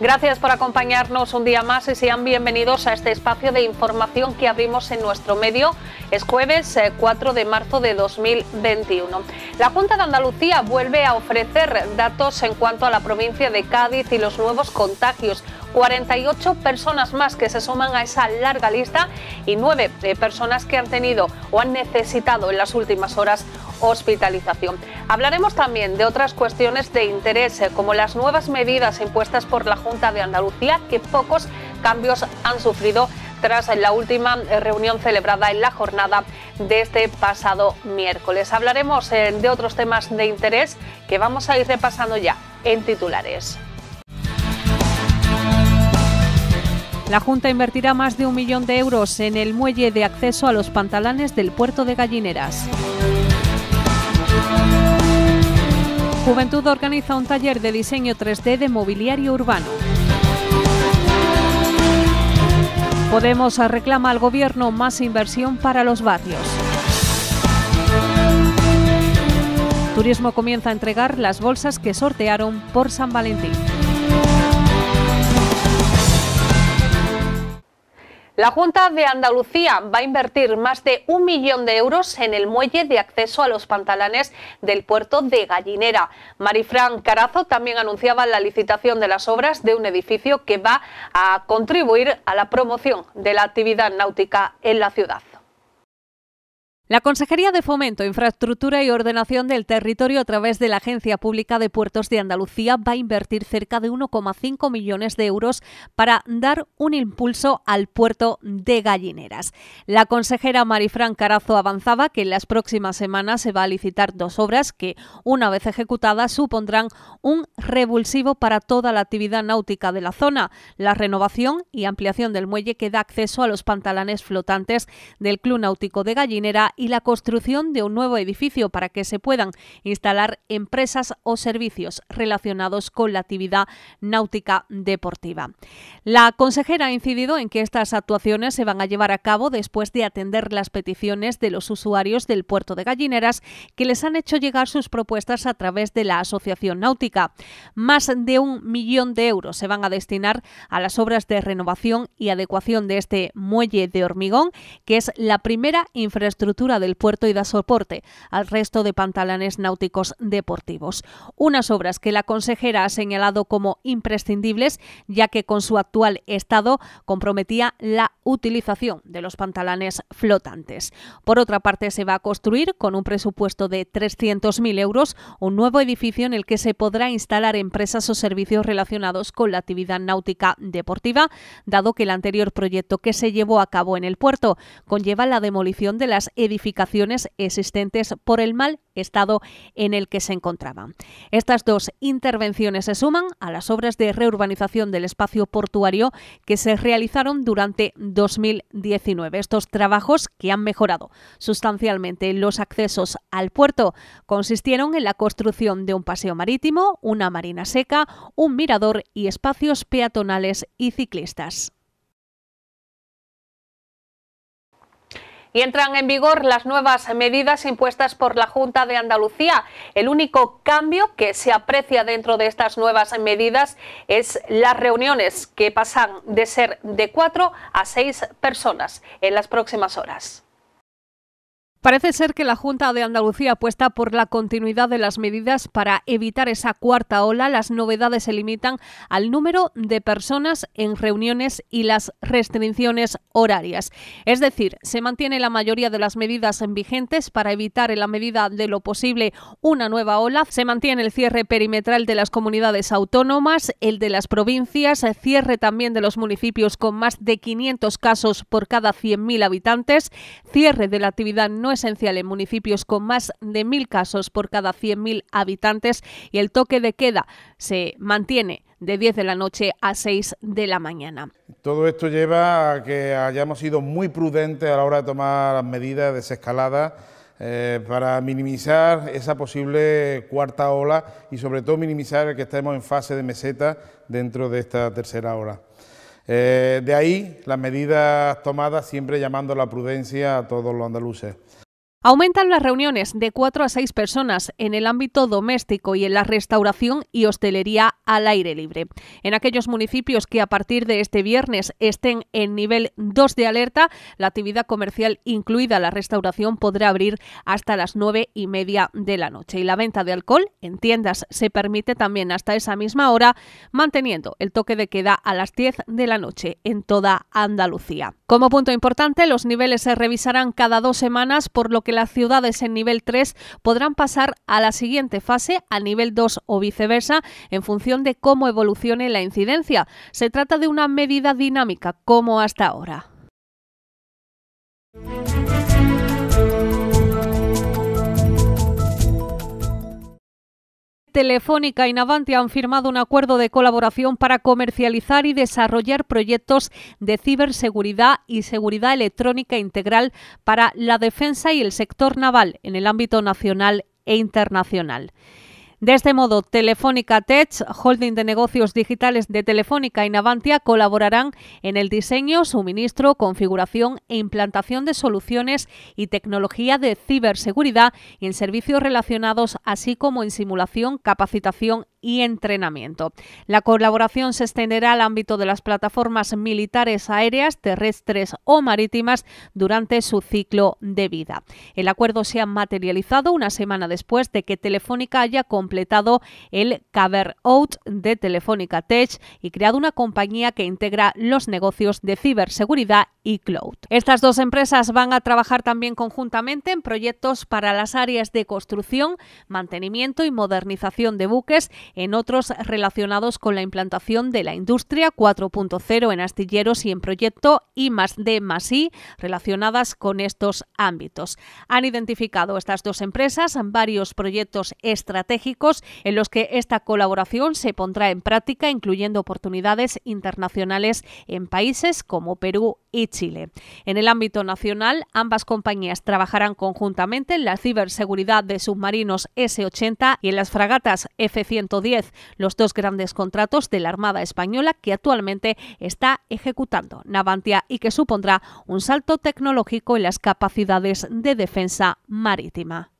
Gracias por acompañarnos un día más y sean bienvenidos a este espacio de información que abrimos en nuestro medio. Es jueves 4 eh, de marzo de 2021. La Junta de Andalucía vuelve a ofrecer datos en cuanto a la provincia de Cádiz y los nuevos contagios 48 personas más que se suman a esa larga lista y 9 eh, personas que han tenido o han necesitado en las últimas horas hospitalización. Hablaremos también de otras cuestiones de interés, eh, como las nuevas medidas impuestas por la Junta de Andalucía, que pocos cambios han sufrido tras la última eh, reunión celebrada en la jornada de este pasado miércoles. Hablaremos de otros temas de interés que vamos a ir repasando ya en titulares. La Junta invertirá más de un millón de euros en el muelle de acceso a los pantalanes del puerto de Gallineras. Juventud organiza un taller de diseño 3D de mobiliario urbano. Podemos reclama al Gobierno más inversión para los barrios. Turismo comienza a entregar las bolsas que sortearon por San Valentín. La Junta de Andalucía va a invertir más de un millón de euros en el muelle de acceso a los pantalanes del puerto de Gallinera. Marifran Carazo también anunciaba la licitación de las obras de un edificio que va a contribuir a la promoción de la actividad náutica en la ciudad. La Consejería de Fomento, Infraestructura y Ordenación del Territorio a través de la Agencia Pública de Puertos de Andalucía va a invertir cerca de 1,5 millones de euros para dar un impulso al puerto de Gallineras. La consejera Marifran Carazo avanzaba que en las próximas semanas se va a licitar dos obras que, una vez ejecutadas, supondrán un revulsivo para toda la actividad náutica de la zona, la renovación y ampliación del muelle que da acceso a los pantalanes flotantes del Club Náutico de Gallinera y la construcción de un nuevo edificio para que se puedan instalar empresas o servicios relacionados con la actividad náutica deportiva. La consejera ha incidido en que estas actuaciones se van a llevar a cabo después de atender las peticiones de los usuarios del puerto de Gallineras que les han hecho llegar sus propuestas a través de la Asociación Náutica. Más de un millón de euros se van a destinar a las obras de renovación y adecuación de este muelle de hormigón, que es la primera infraestructura del puerto y da soporte al resto de pantalanes náuticos deportivos. Unas obras que la consejera ha señalado como imprescindibles, ya que con su actual estado comprometía la utilización de los pantalanes flotantes. Por otra parte, se va a construir con un presupuesto de 300.000 euros un nuevo edificio en el que se podrá instalar empresas o servicios relacionados con la actividad náutica deportiva, dado que el anterior proyecto que se llevó a cabo en el puerto conlleva la demolición de las edificaciones existentes por el mal estado en el que se encontraban. Estas dos intervenciones se suman a las obras de reurbanización del espacio portuario que se realizaron durante 2019. Estos trabajos que han mejorado sustancialmente los accesos al puerto consistieron en la construcción de un paseo marítimo, una marina seca, un mirador y espacios peatonales y ciclistas. y entran en vigor las nuevas medidas impuestas por la Junta de Andalucía. El único cambio que se aprecia dentro de estas nuevas medidas es las reuniones que pasan de ser de cuatro a seis personas en las próximas horas. Parece ser que la Junta de Andalucía apuesta por la continuidad de las medidas para evitar esa cuarta ola. Las novedades se limitan al número de personas en reuniones y las restricciones horarias. Es decir, se mantiene la mayoría de las medidas en vigentes para evitar en la medida de lo posible una nueva ola. Se mantiene el cierre perimetral de las comunidades autónomas, el de las provincias, el cierre también de los municipios con más de 500 casos por cada 100.000 habitantes, cierre de la actividad no esencial en municipios con más de mil casos por cada 100.000 habitantes y el toque de queda se mantiene de 10 de la noche a 6 de la mañana. Todo esto lleva a que hayamos sido muy prudentes a la hora de tomar las medidas desescaladas eh, para minimizar esa posible cuarta ola y sobre todo minimizar el que estemos en fase de meseta dentro de esta tercera ola. Eh, de ahí las medidas tomadas siempre llamando la prudencia a todos los andaluces. Aumentan las reuniones de 4 a 6 personas en el ámbito doméstico y en la restauración y hostelería al aire libre. En aquellos municipios que a partir de este viernes estén en nivel 2 de alerta, la actividad comercial, incluida la restauración, podrá abrir hasta las 9 y media de la noche. Y la venta de alcohol en tiendas se permite también hasta esa misma hora, manteniendo el toque de queda a las 10 de la noche en toda Andalucía. Como punto importante, los niveles se revisarán cada dos semanas, por lo que las ciudades en nivel 3 podrán pasar a la siguiente fase, a nivel 2 o viceversa, en función de cómo evolucione la incidencia. Se trata de una medida dinámica, como hasta ahora. Telefónica y Navantia han firmado un acuerdo de colaboración para comercializar y desarrollar proyectos de ciberseguridad y seguridad electrónica integral para la defensa y el sector naval en el ámbito nacional e internacional. De este modo, Telefónica Tech, holding de negocios digitales de Telefónica y Navantia colaborarán en el diseño, suministro, configuración e implantación de soluciones y tecnología de ciberseguridad en servicios relacionados, así como en simulación, capacitación y entrenamiento. La colaboración se extenderá al ámbito de las plataformas militares aéreas, terrestres o marítimas durante su ciclo de vida. El acuerdo se ha materializado una semana después de que Telefónica haya completado el cover out de Telefónica Tech y creado una compañía que integra los negocios de ciberseguridad y cloud. Estas dos empresas van a trabajar también conjuntamente en proyectos para las áreas de construcción, mantenimiento y modernización de buques en otros relacionados con la implantación de la industria 4.0 en astilleros y en proyecto I D I relacionadas con estos ámbitos. Han identificado estas dos empresas varios proyectos estratégicos en los que esta colaboración se pondrá en práctica, incluyendo oportunidades internacionales en países como Perú y Chile. En el ámbito nacional, ambas compañías trabajarán conjuntamente en la ciberseguridad de submarinos S-80 y en las fragatas f 100 10, los dos grandes contratos de la Armada Española que actualmente está ejecutando Navantia y que supondrá un salto tecnológico en las capacidades de defensa marítima.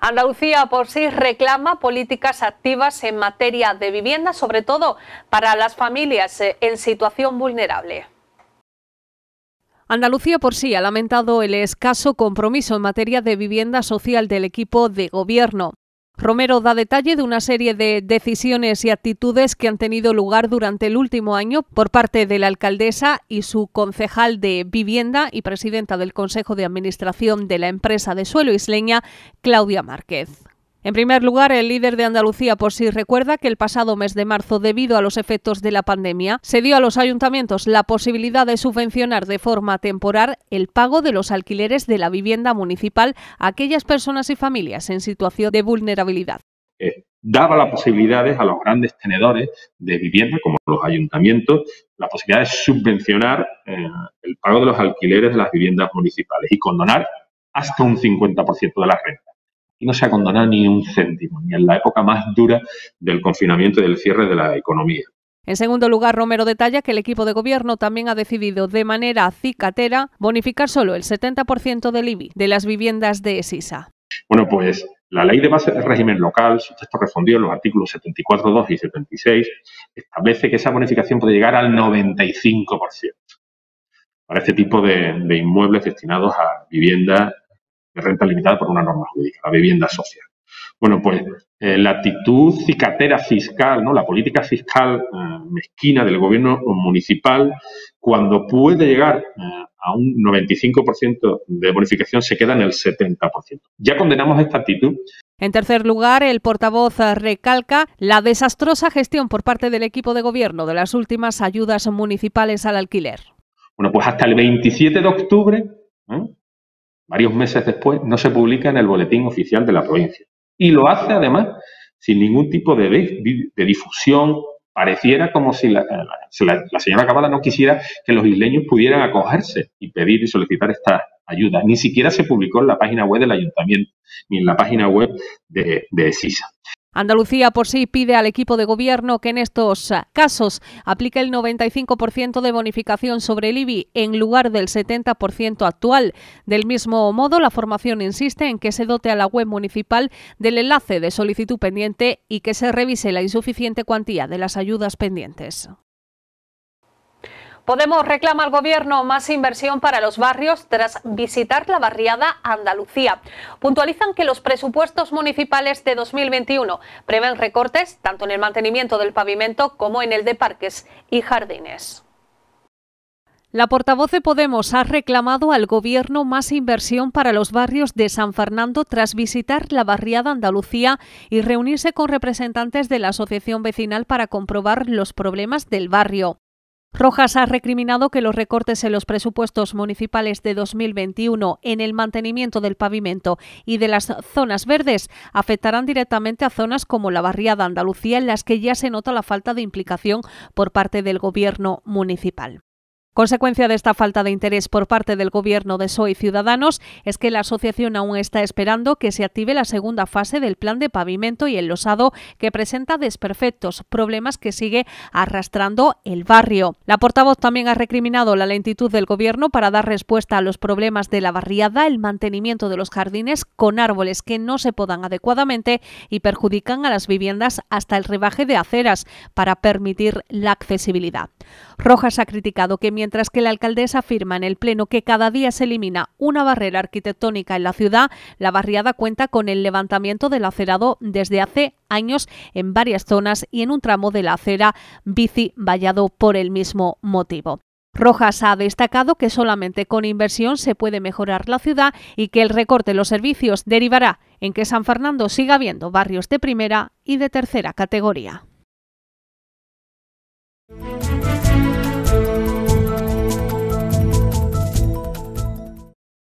Andalucía por sí reclama políticas activas en materia de vivienda, sobre todo para las familias eh, en situación vulnerable. Andalucía por sí ha lamentado el escaso compromiso en materia de vivienda social del equipo de gobierno. Romero da detalle de una serie de decisiones y actitudes que han tenido lugar durante el último año por parte de la alcaldesa y su concejal de vivienda y presidenta del Consejo de Administración de la empresa de suelo isleña, Claudia Márquez. En primer lugar, el líder de Andalucía por sí recuerda que el pasado mes de marzo, debido a los efectos de la pandemia, se dio a los ayuntamientos la posibilidad de subvencionar de forma temporal el pago de los alquileres de la vivienda municipal a aquellas personas y familias en situación de vulnerabilidad. Eh, daba las posibilidades a los grandes tenedores de vivienda, como los ayuntamientos, la posibilidad de subvencionar eh, el pago de los alquileres de las viviendas municipales y condonar hasta un 50% de las rentas y no se ha condonado ni un céntimo, ni en la época más dura del confinamiento y del cierre de la economía. En segundo lugar, Romero detalla que el equipo de gobierno también ha decidido de manera cicatera bonificar solo el 70% del IBI de las viviendas de Sisa. Bueno, pues la ley de base del régimen local, su texto refundido en los artículos 74.2 y 76, establece que esa bonificación puede llegar al 95% para este tipo de, de inmuebles destinados a vivienda renta limitada por una norma jurídica, la vivienda social. Bueno, pues eh, la actitud cicatera fiscal, ¿no? la política fiscal eh, mezquina del gobierno municipal, cuando puede llegar eh, a un 95% de bonificación, se queda en el 70%. Ya condenamos esta actitud. En tercer lugar, el portavoz recalca la desastrosa gestión por parte del equipo de gobierno de las últimas ayudas municipales al alquiler. Bueno, pues hasta el 27 de octubre, varios meses después, no se publica en el boletín oficial de la provincia. Y lo hace además sin ningún tipo de, difusión. Pareciera como si la, eh, señora Cabada no quisiera que los isleños pudieran acogerse y pedir y solicitar esta ayuda. Ni siquiera se publicó en la página web del ayuntamiento ni en la página web de, Sisa. Andalucía por sí pide al equipo de gobierno que en estos casos aplique el 95% de bonificación sobre el IBI en lugar del 70% actual. Del mismo modo, la formación insiste en que se dote a la web municipal del enlace de solicitud pendiente y que se revise la insuficiente cuantía de las ayudas pendientes. Podemos reclama al gobierno más inversión para los barrios tras visitar la barriada Andalucía. Puntualizan que los presupuestos municipales de 2021 prevén recortes tanto en el mantenimiento del pavimento como en el de parques y jardines. La portavoz de Podemos ha reclamado al Gobierno más inversión para los barrios de San Fernando tras visitar la barriada Andalucía y reunirse con representantes de la Asociación Vecinal para comprobar los problemas del barrio. Rojas ha recriminado que los recortes en los presupuestos municipales de 2021 en el mantenimiento del pavimento y de las zonas verdes afectarán directamente a zonas como la barriada Andalucía en las que ya se nota la falta de implicación por parte del gobierno municipal. Consecuencia de esta falta de interés por parte del Gobierno de Soy Ciudadanos es que la asociación aún está esperando que se active la segunda fase del plan de pavimento y el losado, que presenta desperfectos, problemas que sigue arrastrando el barrio. La portavoz también ha recriminado la lentitud del Gobierno para dar respuesta a los problemas de la barriada, el mantenimiento de los jardines con árboles que no se podan adecuadamente y perjudican a las viviendas hasta el rebaje de aceras para permitir la accesibilidad. Rojas ha criticado que mientras que la alcaldesa afirma en el Pleno que cada día se elimina una barrera arquitectónica en la ciudad, la barriada cuenta con el levantamiento del acerado desde hace años en varias zonas y en un tramo de la acera bici vallado por el mismo motivo. Rojas ha destacado que solamente con inversión se puede mejorar la ciudad y que el recorte en los servicios derivará en que San Fernando siga habiendo barrios de primera y de tercera categoría.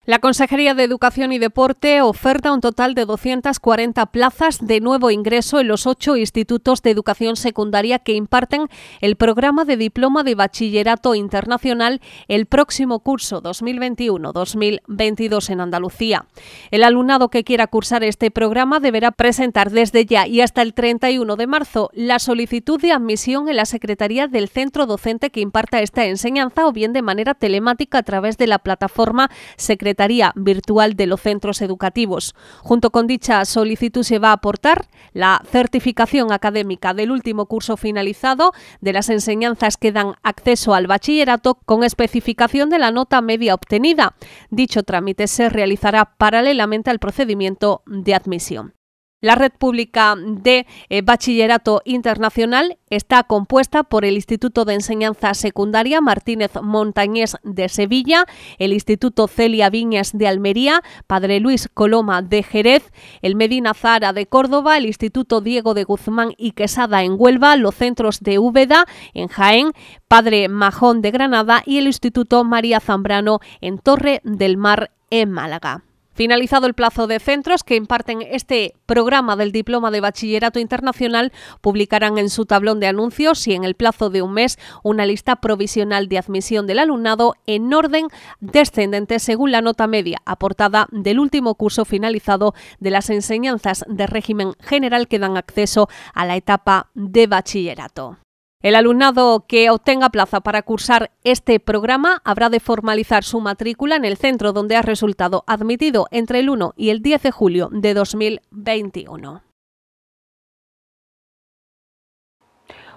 La Consejería de Educación y Deporte oferta un total de 240 plazas de nuevo ingreso en los ocho institutos de educación secundaria que imparten el programa de diploma de bachillerato internacional el próximo curso 2021-2022 en Andalucía. El alumnado que quiera cursar este programa deberá presentar desde ya y hasta el 31 de marzo la solicitud de admisión en la Secretaría del Centro Docente que imparta esta enseñanza o bien de manera telemática a través de la plataforma Secretaría Virtual de los Centros Educativos. Junto con dicha solicitud se va a aportar la certificación académica del último curso finalizado de las enseñanzas que dan acceso al bachillerato con especificación de la nota media obtenida. Dicho trámite se realizará paralelamente al procedimiento de admisión. La red pública de eh, bachillerato internacional está compuesta por el Instituto de Enseñanza Secundaria Martínez Montañés de Sevilla, el Instituto Celia Viñas de Almería, Padre Luis Coloma de Jerez, el Medina Zara de Córdoba, el Instituto Diego de Guzmán y Quesada en Huelva, los centros de Úbeda en Jaén, Padre Majón de Granada y el Instituto María Zambrano en Torre del Mar en Málaga. Finalizado el plazo de centros que imparten este programa del Diploma de Bachillerato Internacional, publicarán en su tablón de anuncios y en el plazo de un mes una lista provisional de admisión del alumnado en orden descendente según la nota media aportada del último curso finalizado de las enseñanzas de régimen general que dan acceso a la etapa de bachillerato. El alumnado que obtenga plaza para cursar este programa habrá de formalizar su matrícula en el centro donde ha resultado admitido entre el 1 y el 10 de julio de 2021.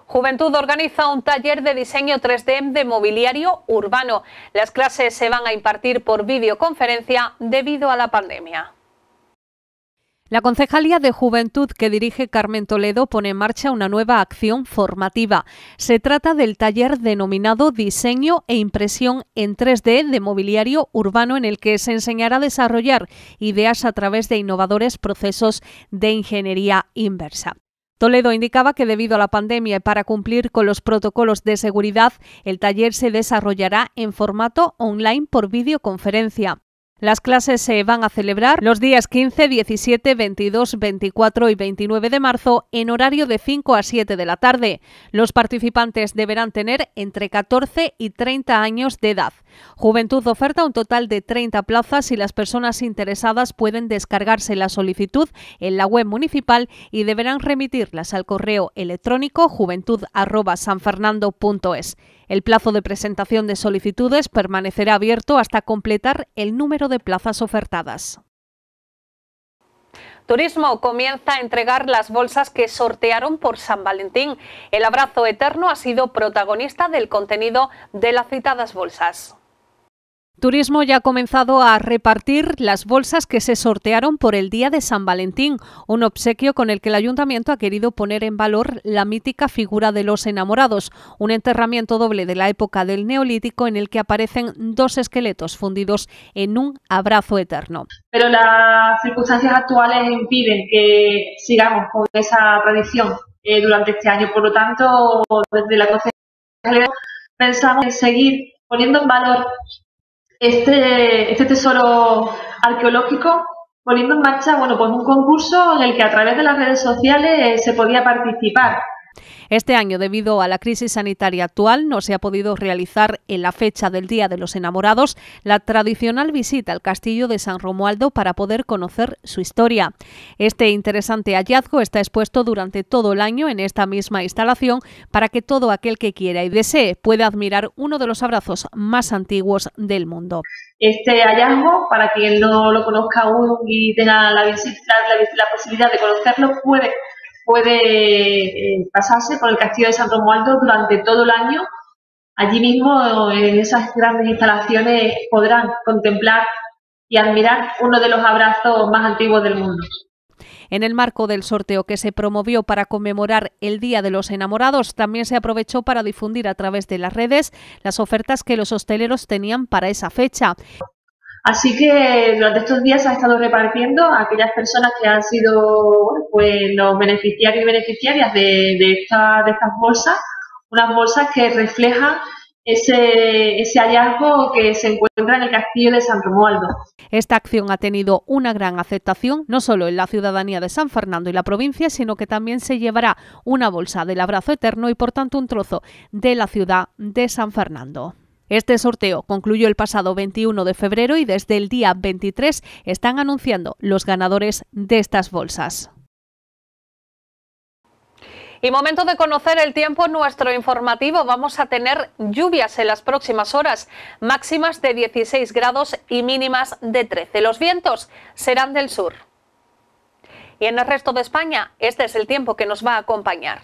Juventud organiza un taller de diseño 3D de mobiliario urbano. Las clases se van a impartir por videoconferencia debido a la pandemia. La Concejalía de Juventud que dirige Carmen Toledo pone en marcha una nueva acción formativa. Se trata del taller denominado Diseño e Impresión en 3D de mobiliario urbano en el que se enseñará a desarrollar ideas a través de innovadores procesos de ingeniería inversa. Toledo indicaba que debido a la pandemia y para cumplir con los protocolos de seguridad, el taller se desarrollará en formato online por videoconferencia. Las clases se van a celebrar los días 15, 17, 22, 24 y 29 de marzo en horario de 5 a 7 de la tarde. Los participantes deberán tener entre 14 y 30 años de edad. Juventud oferta un total de 30 plazas y las personas interesadas pueden descargarse la solicitud en la web municipal y deberán remitirlas al correo electrónico juventud@sanfernando.es. El plazo de presentación de solicitudes permanecerá abierto hasta completar el número de plazas ofertadas. Turismo comienza a entregar las bolsas que sortearon por San Valentín. El abrazo eterno ha sido protagonista del contenido de las citadas bolsas. Turismo ya ha comenzado a repartir las bolsas que se sortearon por el Día de San Valentín, un obsequio con el que el ayuntamiento ha querido poner en valor la mítica figura de los enamorados, un enterramiento doble de la época del neolítico en el que aparecen dos esqueletos fundidos en un abrazo eterno. Pero las circunstancias actuales impiden que sigamos con esa tradición eh, durante este año. Por lo tanto, desde la concejalía pensamos en seguir poniendo en valor este, este tesoro arqueológico poniendo en marcha bueno, pues un concurso en el que a través de las redes sociales eh, se podía participar este año, debido a la crisis sanitaria actual, no se ha podido realizar en la fecha del Día de los Enamorados la tradicional visita al castillo de San Romualdo para poder conocer su historia. Este interesante hallazgo está expuesto durante todo el año en esta misma instalación para que todo aquel que quiera y desee pueda admirar uno de los abrazos más antiguos del mundo. Este hallazgo, para quien no lo conozca aún y tenga la, visita, la posibilidad de conocerlo, puede puede eh, pasarse por el castillo de San Romualdo durante todo el año. Allí mismo, en esas grandes instalaciones, podrán contemplar y admirar uno de los abrazos más antiguos del mundo. En el marco del sorteo que se promovió para conmemorar el Día de los Enamorados, también se aprovechó para difundir a través de las redes las ofertas que los hosteleros tenían para esa fecha. Así que durante estos días se ha estado repartiendo a aquellas personas que han sido pues, los beneficiarios y beneficiarias de, estas bolsas, unas bolsas que reflejan ese, ese, hallazgo que se encuentra en el castillo de San Romualdo. Esta acción ha tenido una gran aceptación, no solo en la ciudadanía de San Fernando y la provincia, sino que también se llevará una bolsa del abrazo eterno y por tanto un trozo de la ciudad de San Fernando. Este sorteo concluyó el pasado 21 de febrero y desde el día 23 están anunciando los ganadores de estas bolsas. Y momento de conocer el tiempo nuestro informativo. Vamos a tener lluvias en las próximas horas, máximas de 16 grados y mínimas de 13. Los vientos serán del sur. Y en el resto de España, este es el tiempo que nos va a acompañar.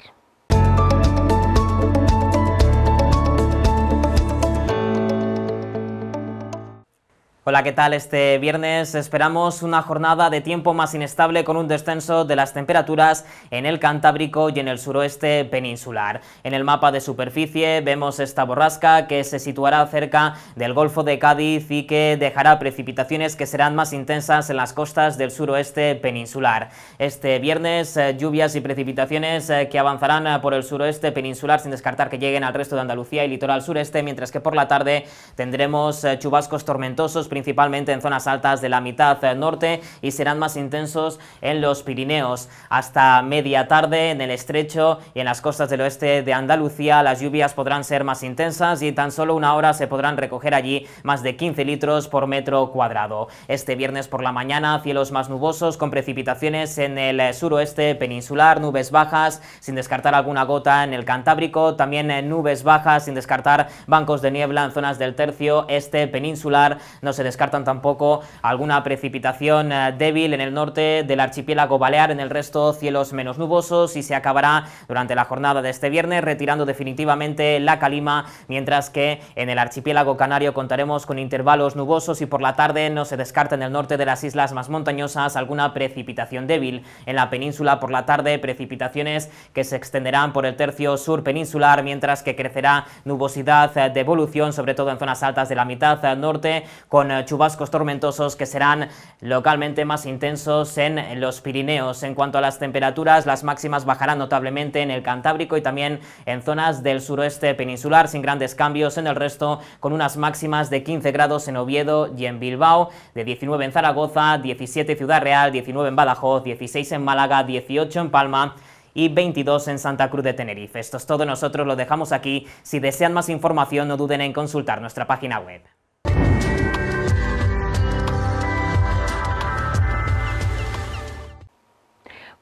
Hola, ¿qué tal? Este viernes esperamos una jornada de tiempo más inestable con un descenso de las temperaturas en el Cantábrico y en el suroeste peninsular. En el mapa de superficie vemos esta borrasca que se situará cerca del Golfo de Cádiz y que dejará precipitaciones que serán más intensas en las costas del suroeste peninsular. Este viernes eh, lluvias y precipitaciones eh, que avanzarán eh, por el suroeste peninsular sin descartar que lleguen al resto de Andalucía y litoral sureste, mientras que por la tarde tendremos chubascos tormentosos principalmente en zonas altas de la mitad norte y serán más intensos en los Pirineos. Hasta media tarde en el estrecho y en las costas del oeste de Andalucía las lluvias podrán ser más intensas y tan solo una hora se podrán recoger allí más de 15 litros por metro cuadrado. Este viernes por la mañana cielos más nubosos con precipitaciones en el suroeste peninsular, nubes bajas sin descartar alguna gota en el Cantábrico, también nubes bajas sin descartar bancos de niebla en zonas del tercio este peninsular. No se descartan tampoco alguna precipitación eh, débil en el norte del archipiélago balear, en el resto cielos menos nubosos y se acabará durante la jornada de este viernes retirando definitivamente la calima, mientras que en el archipiélago canario contaremos con intervalos nubosos y por la tarde no se descarta en el norte de las islas más montañosas alguna precipitación débil. En la península por la tarde precipitaciones que se extenderán por el tercio sur peninsular, mientras que crecerá nubosidad de evolución, sobre todo en zonas altas de la mitad norte, con chubascos tormentosos que serán localmente más intensos en los Pirineos. En cuanto a las temperaturas, las máximas bajarán notablemente en el Cantábrico y también en zonas del suroeste peninsular, sin grandes cambios en el resto, con unas máximas de 15 grados en Oviedo y en Bilbao, de 19 en Zaragoza, 17 en Ciudad Real, 19 en Badajoz, 16 en Málaga, 18 en Palma, y 22 en Santa Cruz de Tenerife. Esto es todo, nosotros lo dejamos aquí. Si desean más información no duden en consultar nuestra página web.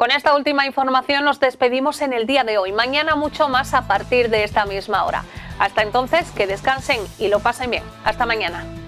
Con esta última información nos despedimos en el día de hoy. Mañana mucho más a partir de esta misma hora. Hasta entonces, que descansen y lo pasen bien. Hasta mañana.